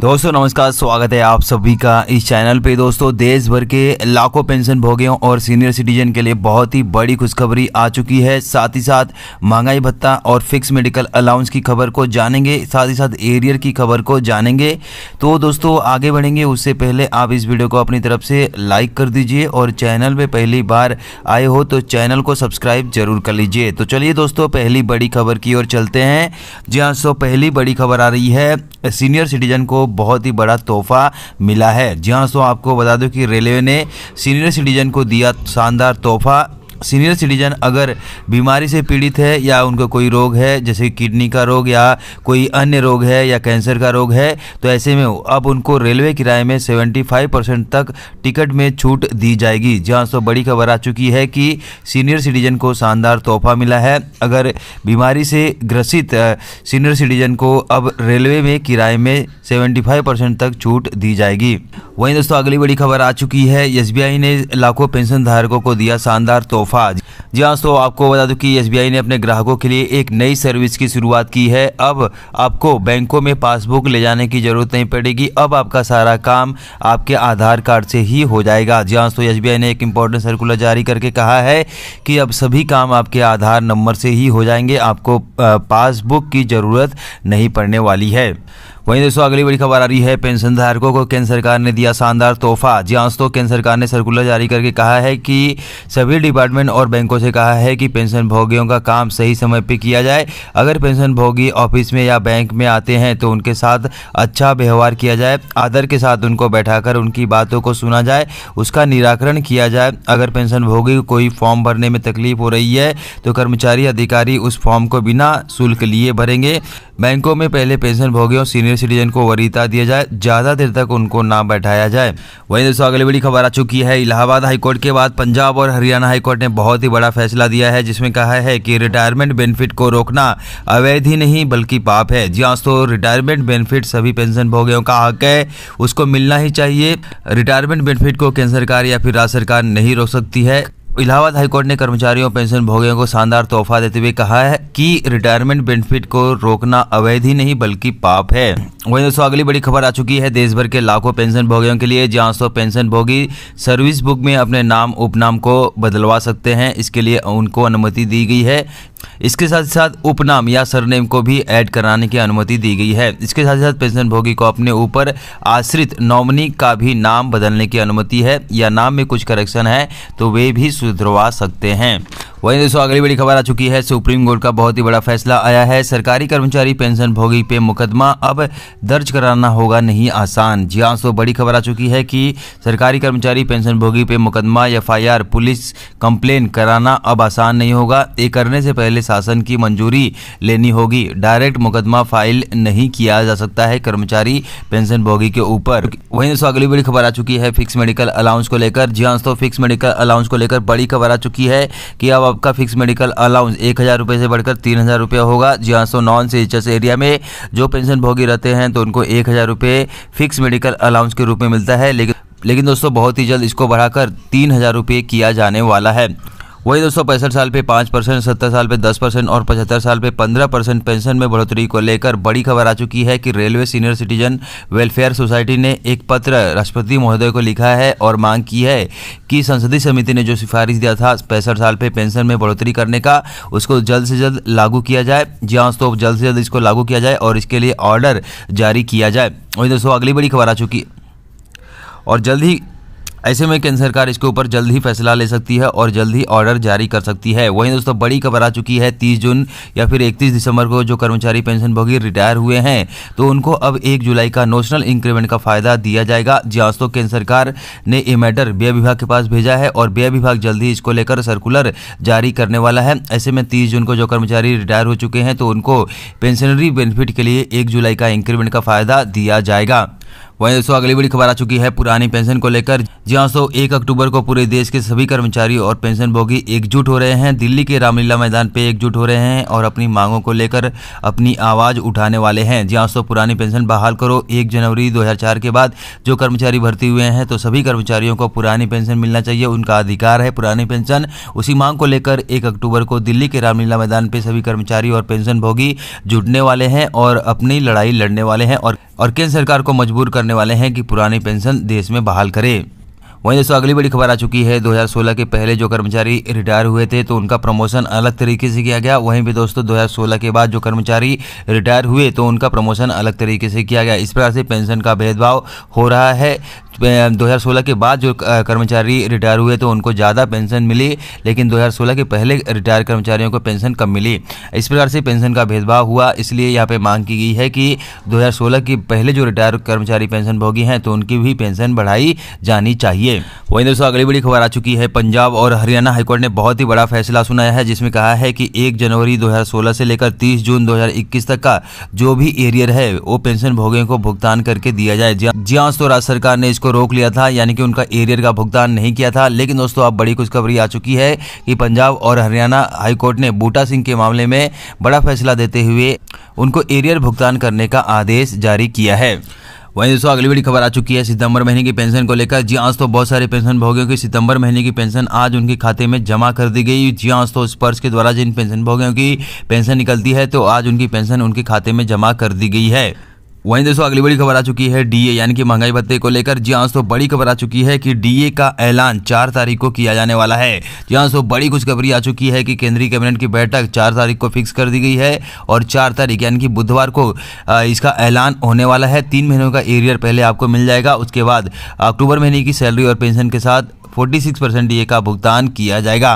दोस्तों नमस्कार स्वागत है आप सभी का इस चैनल पे दोस्तों देश भर के लाखों पेंशन भोगियों और सीनियर सिटीजन के लिए बहुत ही बड़ी खुशखबरी आ चुकी है साथ ही साथ महंगाई भत्ता और फिक्स मेडिकल अलाउंस की खबर को जानेंगे साथ ही साथ एरियर की खबर को जानेंगे तो दोस्तों आगे बढ़ेंगे उससे पहले आप इस वीडियो को अपनी तरफ से लाइक कर दीजिए और चैनल पर पहली बार आए हो तो चैनल को सब्सक्राइब जरूर कर लीजिए तो चलिए दोस्तों पहली बड़ी खबर की ओर चलते हैं जी हाँ सो पहली बड़ी खबर आ रही है सीनियर सिटीजन को बहुत ही बड़ा तोहफा मिला है जी हाँ सो आपको बता दो कि रेलवे ने सीनियर सिटीजन को दिया शानदार तोहफा सीनियर सिटीजन अगर बीमारी से पीड़ित है या उनको कोई रोग है जैसे किडनी का रोग या कोई अन्य रोग है या कैंसर का रोग है तो ऐसे में अब उनको रेलवे किराए में 75 परसेंट तक टिकट में छूट दी जाएगी जहां तो बड़ी खबर आ चुकी है कि सीनियर सिटीजन को शानदार तोहफा मिला है अगर बीमारी से ग्रसित सीनियर सिटीजन को अब रेलवे में किराए में सेवेंटी परसेंट तक छूट दी जाएगी वहीं दोस्तों अगली बड़ी खबर आ चुकी है एस ने लाखों पेंशन धारकों को दिया शानदार तोहफा तोहफा जी हाँ दोस्तों आपको बता दूं कि एस ने अपने ग्राहकों के लिए एक नई सर्विस की शुरुआत की है अब आपको बैंकों में पासबुक ले जाने की जरूरत नहीं पड़ेगी अब आपका सारा काम आपके आधार कार्ड से ही हो जाएगा जी हाँ दोस्तों एस ने एक इम्पोर्टेंट सर्कुलर जारी करके कहा है कि अब सभी काम आपके आधार नंबर से ही हो जाएंगे आपको पासबुक की ज़रूरत नहीं पड़ने वाली है वहीं दोस्तों अगली बड़ी खबर आ रही है पेंशन धारकों को केंद्र सरकार ने दिया शानदार तोहफा जी हाँ दोस्तों केंद्र सरकार ने सर्कुलर जारी करके कहा है कि सभी डिपार्टमेंट और बैंकों से कहा है कि पेंशन भोगियों का काम सही समय पर किया जाए अगर पेंशन भोगी ऑफिस में या बैंक में आते हैं तो उनके साथ अच्छा व्यवहार किया जाए आदर के साथ उनको बैठा उनकी बातों को सुना जाए उसका निराकरण किया जाए अगर पेंशन भोगी को कोई फॉर्म भरने में तकलीफ हो रही है तो कर्मचारी अधिकारी उस फॉर्म को बिना शुल्क लिए भरेंगे बैंकों में पहले पेंशन भोगियों सीनियर सिटीजन को वरीयता दिया जाए ज़्यादा देर तक उनको ना बैठाया जाए वहीं दोस्तों अगली बड़ी खबर आ चुकी है इलाहाबाद हाईकोर्ट के बाद पंजाब और हरियाणा हाईकोर्ट ने बहुत ही बड़ा फैसला दिया है जिसमें कहा है कि रिटायरमेंट बेनिफिट को रोकना अवैध ही नहीं बल्कि पाप है जी हाँ दोस्तों रिटायरमेंट बेनिफिट सभी पेंशन भोगियों का हक है उसको मिलना ही चाहिए रिटायरमेंट बेनिफिट को केंद्र सरकार या फिर राज्य सरकार नहीं रोक सकती है इलाहाबाद हाईकोर्ट ने कर्मचारियों पेंशन भोगियों को शानदार तोहफा देते हुए कहा है कि रिटायरमेंट बेनिफिट को रोकना अवैध ही नहीं बल्कि पाप है वहीं दोस्तों अगली बड़ी खबर आ चुकी है देश भर के लाखों पेंशन भोगियों के लिए जहाँ सौ पेंशन भोगी सर्विस बुक में अपने नाम उपनाम को बदलवा सकते हैं इसके लिए उनको अनुमति दी गई है इसके साथ साथ उपनाम या सरनेम को भी ऐड कराने की अनुमति दी गई है इसके साथ साथ पेंशन भोगी को अपने ऊपर आश्रित नॉमिनी का भी नाम बदलने की अनुमति है या नाम में कुछ करेक्शन है तो वे भी सुधरवा सकते हैं वहीं दोस्तों अगली बड़ी खबर आ चुकी है सुप्रीम कोर्ट का बहुत ही बड़ा फैसला आया है सरकारी कर्मचारी पेंशन भोगी पे मुकदमा अब दर्ज कराना होगा नहीं आसान जी हाँ दोस्तों बड़ी खबर आ चुकी है कि सरकारी कर्मचारी पेंशन भोगी पे मुकदमा एफ पुलिस कंप्लेन कराना अब आसान नहीं होगा ये करने से पहले शासन की मंजूरी लेनी होगी डायरेक्ट मुकदमा फाइल नहीं किया जा सकता है कर्मचारी पेंशन भोगी के ऊपर वहीं दोस्तों अगली बड़ी खबर आ चुकी है फिक्स मेडिकल अलाउंस को लेकर जी हाँ दोस्तों फिक्स मेडिकल अलाउंस को लेकर बड़ी खबर आ चुकी है कि अब आपका फिक्स मेडिकल अलाउंस एक हज़ार रुपये से बढ़कर तीन हज़ार रुपया होगा जी हाँ सो नॉन सीचस एरिया में जो पेंशन भोगी रहते हैं तो उनको एक हज़ार रुपये फिक्स मेडिकल अलाउंस के रूप में मिलता है लेकिन लेकिन दोस्तों बहुत ही जल्द इसको बढ़ाकर तीन हज़ार रुपये किया जाने वाला है वही दोस्तों पैंसठ साल पे पाँच परसेंट सत्तर साल पे दस परसेंट और पचहत्तर साल पे पंद्रह परसेंट पेंशन में बढ़ोतरी को लेकर बड़ी खबर आ चुकी है कि railway senior citizen welfare society ने एक पत्र राष्ट्रपति महोदय को लिखा है और मांग की है कि संसदीय समिति ने जो सिफारिश दिया था पैंसठ साल पे पेंशन में बढ़ोतरी करने का उसको जल्द से जल्द लागू किया जाए जी हाँ दोस्तों जल्द से जल्द इसको लागू किया जाए और इसके लिए ऑर्डर जारी किया जाए वही दोस्तों अगली बड़ी खबर आ चुकी और जल्द ही ऐसे में केंद्र सरकार इसके ऊपर जल्द ही फैसला ले सकती है और जल्द ही ऑर्डर जारी कर सकती है वहीं दोस्तों बड़ी खबर आ चुकी है तीस जून या फिर इकतीस दिसंबर को जो कर्मचारी पेंशन भोगी रिटायर हुए हैं तो उनको अब एक जुलाई का नोशनल इंक्रीमेंट का फायदा दिया जाएगा जी हाँ, दोस्तों केंद्र सरकार ने ये मैटर व्यय विभाग के पास भेजा है और व्यय विभाग जल्द ही इसको लेकर सर्कुलर जारी करने वाला है ऐसे में तीस जून को जो कर्मचारी रिटायर हो चुके हैं तो उनको पेंशनरी बेनिफिट के लिए एक जुलाई का इंक्रीमेंट का फायदा दिया जाएगा वहीं दोस्तों अगली बड़ी खबर आ चुकी है पुरानी पेंशन को लेकर जी हाँ सो एक अक्टूबर को पूरे देश के सभी कर्मचारी और पेंशन भोगी एकजुट हो रहे हैं दिल्ली के रामलीला मैदान पे एकजुट हो रहे हैं और अपनी मांगों को लेकर अपनी आवाज उठाने वाले हैं जी हाँ सो पुरानी पेंशन बहाल करो एक जनवरी दो के बाद जो कर्मचारी भर्ती हुए हैं तो सभी कर्मचारियों को पुरानी पेंशन मिलना चाहिए उनका अधिकार है पुरानी पेंशन उसी मांग को लेकर एक अक्टूबर को दिल्ली के रामलीला मैदान पर सभी कर्मचारी और पेंशन भोगी जुटने वाले हैं और अपनी लड़ाई लड़ने वाले हैं और और केंद्र सरकार को मजबूर करने वाले हैं कि पुरानी पेंशन देश में बहाल करे वहीं दोस्तों अगली बड़ी खबर आ चुकी है 2016 के पहले जो कर्मचारी रिटायर हुए थे तो उनका प्रमोशन अलग तरीके से किया गया वहीं भी दोस्तों 2016 के बाद जो कर्मचारी रिटायर हुए तो उनका प्रमोशन अलग तरीके से किया गया इस प्रकार से पेंशन का भेदभाव हो रहा है 2016 के बाद जो कर्मचारी रिटायर हुए तो उनको ज़्यादा पेंशन मिली लेकिन 2016 के पहले रिटायर कर्मचारियों को पेंशन कम मिली इस प्रकार से पेंशन का भेदभाव हुआ इसलिए यहाँ पे मांग की गई है कि 2016 के पहले जो रिटायर कर्मचारी पेंशन भोगी हैं तो उनकी भी पेंशन बढ़ाई जानी चाहिए वहीं दोस्तों अगली बड़ी खबर आ चुकी है पंजाब और हरियाणा हाईकोर्ट ने बहुत ही बड़ा फैसला सुनाया है जिसमें कहा है कि एक जनवरी दो से लेकर तीस जून दो तक का जो भी एरियर है वो पेंशन भोगियों को भुगतान करके दिया जाए जी हाँ तो राज्य सरकार ने इसको को रोक लिया था यानी कि उनका एरियर का भुगतान नहीं किया था लेकिन दोस्तों अब बड़ी खुशखबरी आ चुकी है कि पंजाब और हरियाणा हाईकोर्ट ने बूटा सिंह के मामले में बड़ा फैसला देते हुए उनको एरियर भुगतान करने का आदेश जारी किया है वहीं दोस्तों अगली बड़ी खबर आ चुकी है सितंबर महीने की पेंशन को लेकर जी आज हाँ, तो बहुत सारे पेंशन भोगियों की सितंबर महीने की पेंशन आज उनके खाते में जमा कर दी गई जी आज तो स्पर्श के द्वारा जिन पेंशन भोगियों की पेंशन निकलती है तो आज उनकी पेंशन उनके खाते में जमा कर दी गई है वहीं दोस्तों अगली बड़ी खबर आ चुकी है डीए यानी कि महंगाई भत्ते को लेकर जी हाँ दोस्तों बड़ी खबर आ चुकी है कि डीए का ऐलान चार तारीख को किया जाने वाला है जी हाँ दोस्तों बड़ी खुशखबरी आ चुकी है कि केंद्रीय कैबिनेट की बैठक चार तारीख को फिक्स कर दी गई है और चार तारीख यानी कि बुधवार को इसका ऐलान होने वाला है तीन महीनों का एरियर पहले आपको मिल जाएगा उसके बाद अक्टूबर महीने की सैलरी और पेंशन के साथ 46 परसेंट डी का भुगतान किया जाएगा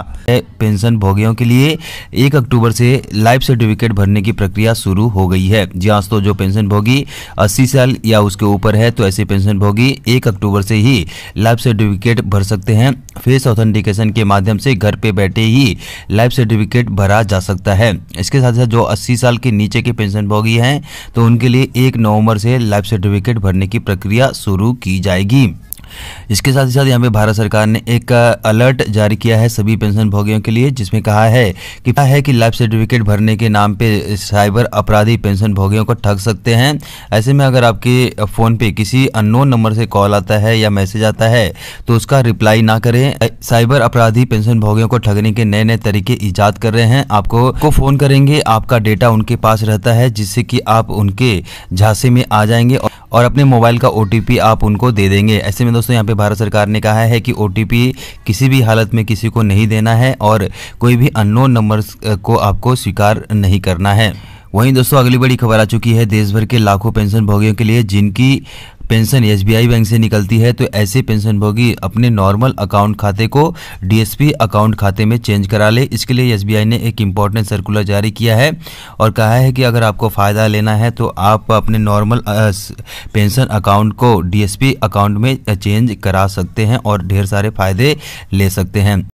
पेंशन भोगियों के लिए एक अक्टूबर से लाइफ सर्टिफिकेट भरने की प्रक्रिया शुरू हो गई है जी हाँ तो जो पेंशन भोगी 80 साल या उसके ऊपर है तो ऐसे पेंशन भोगी 1 अक्टूबर से ही लाइफ सर्टिफिकेट भर सकते हैं फेस ऑथेंटिकेशन के माध्यम से घर पे बैठे ही लाइफ सर्टिफिकेट भरा जा सकता है इसके साथ साथ जो अस्सी साल के नीचे के पेंशन भोगी हैं तो उनके लिए एक नवम्बर से लाइफ सर्टिफिकेट भरने की प्रक्रिया शुरू की जाएगी इसके साथ ही साथ यहाँ पे भारत सरकार ने एक अलर्ट जारी किया है सभी पेंशन भोगियों के लिए जिसमें कहा है कि कहा है कि लाइफ सर्टिफिकेट भरने के नाम पे साइबर अपराधी पेंशन भोगियों को ठग सकते हैं ऐसे में अगर आपके फ़ोन पे किसी अननोन नंबर से कॉल आता है या मैसेज आता है तो उसका रिप्लाई ना करें साइबर अपराधी पेंशन भोगियों को ठगने के नए नए तरीके ईजाद कर रहे हैं आपको को फ़ोन करेंगे आपका डेटा उनके पास रहता है जिससे कि आप उनके झांसे में आ जाएंगे और और अपने मोबाइल का ओ आप उनको दे देंगे ऐसे में दोस्तों यहाँ पे भारत सरकार ने कहा है कि ओ किसी भी हालत में किसी को नहीं देना है और कोई भी अननोन नंबर को आपको स्वीकार नहीं करना है वहीं दोस्तों अगली बड़ी खबर आ चुकी है देश भर के लाखों पेंशन भोगियों के लिए जिनकी पेंशन एसबीआई बैंक से निकलती है तो ऐसे पेंशनभोगी अपने नॉर्मल अकाउंट खाते को डीएसपी अकाउंट खाते में चेंज करा ले इसके लिए एसबीआई ने एक इम्पॉर्टेंट सर्कुलर जारी किया है और कहा है कि अगर आपको फ़ायदा लेना है तो आप अपने नॉर्मल पेंशन अकाउंट को डीएसपी अकाउंट में चेंज करा सकते हैं और ढेर सारे फ़ायदे ले सकते हैं